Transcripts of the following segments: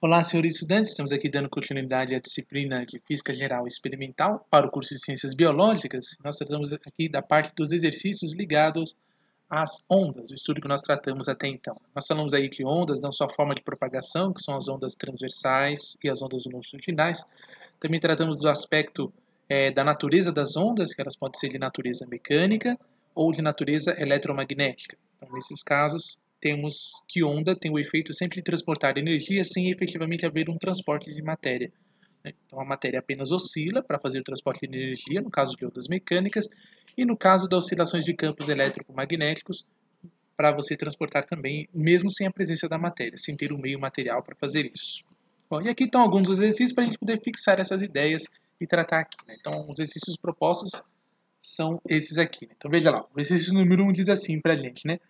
Olá, senhores estudantes, estamos aqui dando continuidade à disciplina de Física Geral Experimental para o curso de Ciências Biológicas. Nós tratamos aqui da parte dos exercícios ligados às ondas, o estudo que nós tratamos até então. Nós falamos aí que ondas dão sua forma de propagação, que são as ondas transversais e as ondas longitudinais. Também tratamos do aspecto é, da natureza das ondas, que elas podem ser de natureza mecânica ou de natureza eletromagnética. Então, nesses casos, temos que onda tem o efeito sempre de transportar energia sem efetivamente haver um transporte de matéria. Né? Então a matéria apenas oscila para fazer o transporte de energia, no caso de ondas mecânicas, e no caso das oscilações de campos eletromagnéticos, para você transportar também, mesmo sem a presença da matéria, sem ter um meio material para fazer isso. Bom, e aqui estão alguns exercícios para a gente poder fixar essas ideias e tratar aqui. Né? Então, os exercícios propostos são esses aqui. Né? Então, veja lá, o exercício número 1 um diz assim para a gente, né?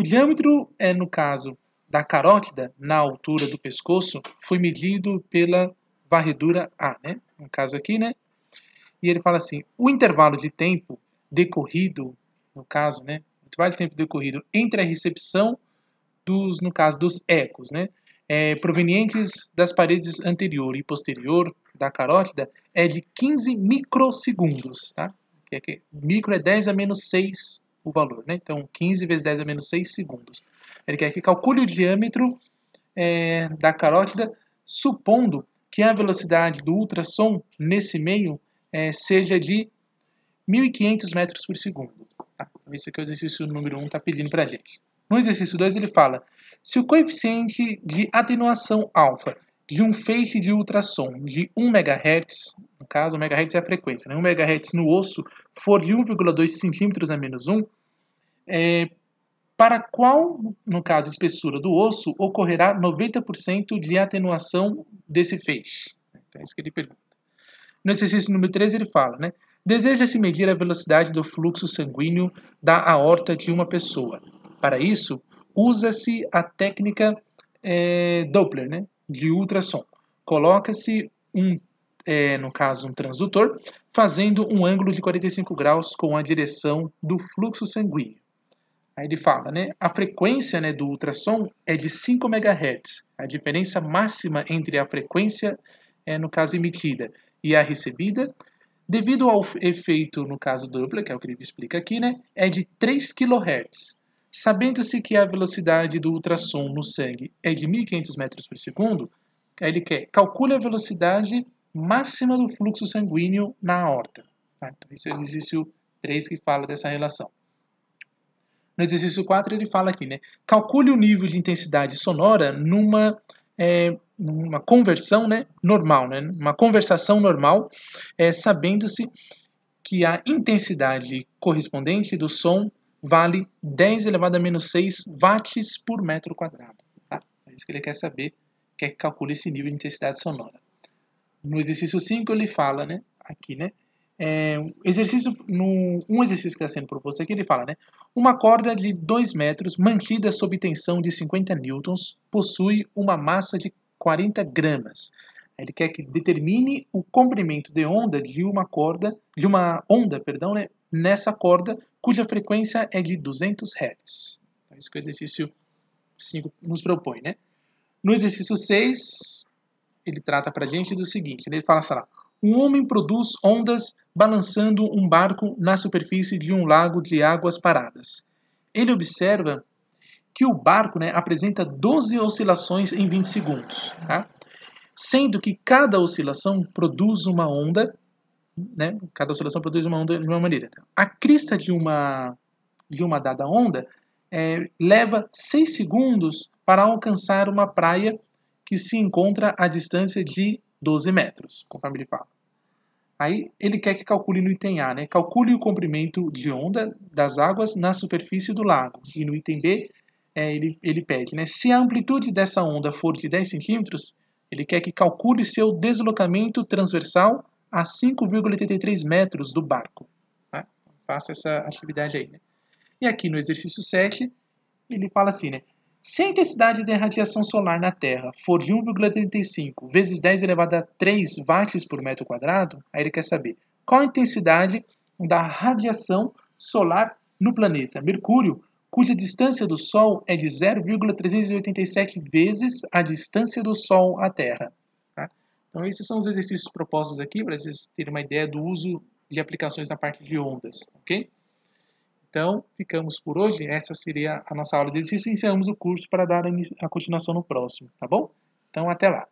O diâmetro é, no caso da carótida, na altura do pescoço, foi medido pela varredura A, né? No caso aqui, né? E ele fala assim: o intervalo de tempo decorrido, no caso, né? O intervalo de tempo decorrido entre a recepção dos, no caso, dos ecos, né? É, provenientes das paredes anterior e posterior da carótida é de 15 microsegundos, tá? É micro é 10 a menos 6 o valor. Né? Então, 15 vezes 10 a é menos 6 segundos. Ele quer que calcule o diâmetro é, da carótida, supondo que a velocidade do ultrassom nesse meio é, seja de 1.500 metros por segundo. Tá? Então, esse aqui é o exercício número 1, um, está pedindo para a gente. No exercício 2, ele fala: se o coeficiente de atenuação alfa de um feixe de ultrassom de 1 MHz caso, o megahertz é a frequência. Né? 1 megahertz no osso for de 1,2 centímetros a menos 1, é, para qual, no caso, espessura do osso, ocorrerá 90% de atenuação desse feixe? Então, é isso que ele pergunta. No exercício número 13, ele fala, né? Deseja-se medir a velocidade do fluxo sanguíneo da aorta de uma pessoa. Para isso, usa-se a técnica é, Doppler, né, de ultrassom. Coloca-se um é, no caso um transdutor, fazendo um ângulo de 45 graus com a direção do fluxo sanguíneo. Aí ele fala, né? A frequência né, do ultrassom é de 5 MHz. A diferença máxima entre a frequência, é, no caso, emitida e a recebida, devido ao efeito, no caso dupla, que é o que ele explica aqui, né, é de 3 kHz. Sabendo-se que a velocidade do ultrassom no sangue é de 1.500 metros por segundo, ele quer calcule a velocidade máxima do fluxo sanguíneo na aorta. Tá? Então, esse é o exercício 3 que fala dessa relação. No exercício 4, ele fala aqui, né? Calcule o nível de intensidade sonora numa, é, numa conversão né, normal, né? Uma conversação normal, é, sabendo-se que a intensidade correspondente do som vale 10 elevado a menos 6 watts por metro quadrado. Tá? É isso que ele quer saber, quer que calcule esse nível de intensidade sonora no exercício 5 ele fala, né? Aqui, né? É, exercício, no, um exercício que está sendo proposto aqui, ele fala, né? Uma corda de 2 metros mantida sob tensão de 50 newtons possui uma massa de 40 gramas. Ele quer que determine o comprimento de onda de uma corda, de uma onda, perdão, né? Nessa corda cuja frequência é de 200 Hz. É isso que o exercício 5 nos propõe, né? No exercício 6, ele trata para a gente do seguinte: né? ele fala assim, um homem produz ondas balançando um barco na superfície de um lago de águas paradas. Ele observa que o barco né, apresenta 12 oscilações em 20 segundos, tá? sendo que cada oscilação produz uma onda, né? cada oscilação produz uma onda de uma maneira. A crista de uma, de uma dada onda é, leva 6 segundos para alcançar uma praia que se encontra a distância de 12 metros, conforme ele fala. Aí ele quer que calcule no item A, né? Calcule o comprimento de onda das águas na superfície do lago. E no item B, é, ele, ele pede, né? Se a amplitude dessa onda for de 10 centímetros, ele quer que calcule seu deslocamento transversal a 5,83 metros do barco. Tá? Faça essa atividade aí, né? E aqui no exercício 7, ele fala assim, né? Se a intensidade da radiação solar na Terra for de 1,35 vezes 10 elevado a 3 watts por metro quadrado, aí ele quer saber qual a intensidade da radiação solar no planeta Mercúrio, cuja distância do Sol é de 0,387 vezes a distância do Sol à Terra. Tá? Então esses são os exercícios propostos aqui para vocês terem uma ideia do uso de aplicações na parte de ondas, ok? Então, ficamos por hoje. Essa seria a nossa aula de exercício. Iniciamos o curso para dar a continuação no próximo, tá bom? Então, até lá.